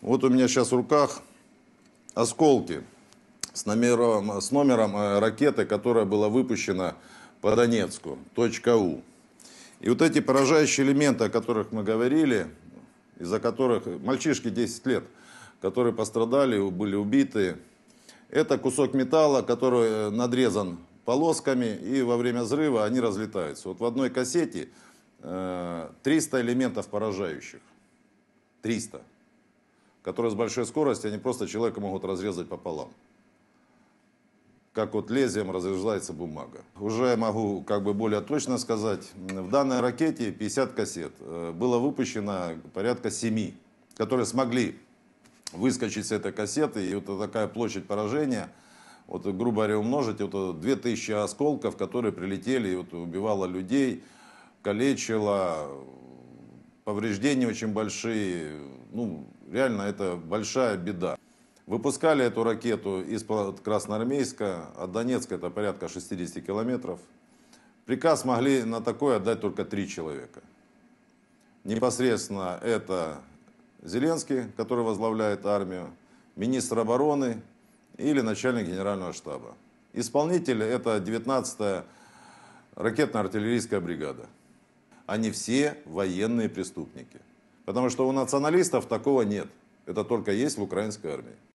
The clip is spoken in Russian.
Вот у меня сейчас в руках осколки с номером, с номером э, ракеты, которая была выпущена по Донецку, точка У. И вот эти поражающие элементы, о которых мы говорили, из-за которых мальчишки 10 лет, которые пострадали, были убиты, это кусок металла, который э, надрезан полосками, и во время взрыва они разлетаются. Вот в одной кассете 300 э, элементов поражающих. 300 которые с большой скоростью, они просто человека могут разрезать пополам. Как вот лезвием разрезается бумага. Уже могу как бы более точно сказать, в данной ракете 50 кассет. Э, было выпущено порядка 7, которые смогли выскочить с этой кассеты. И вот такая площадь поражения, вот, грубо говоря, умножить, вот 2000 осколков, которые прилетели и вот убивало людей, калечило, повреждения очень большие, ну, Реально это большая беда. Выпускали эту ракету из-под Красноармейска, от Донецка это порядка 60 километров. Приказ могли на такое отдать только три человека. Непосредственно это Зеленский, который возглавляет армию, министр обороны или начальник генерального штаба. Исполнители – это 19-я ракетно-артиллерийская бригада. Они все военные преступники. Потому что у националистов такого нет. Это только есть в украинской армии.